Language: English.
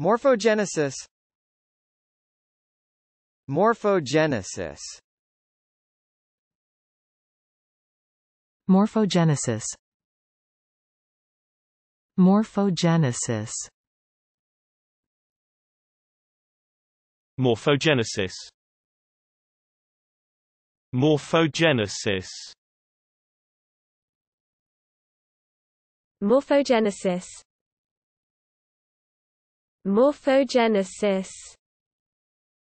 Morphogenesis Morphogenesis Morphogenesis Morphogenesis Morphogenesis Morphogenesis Morphogenesis Morphogenesis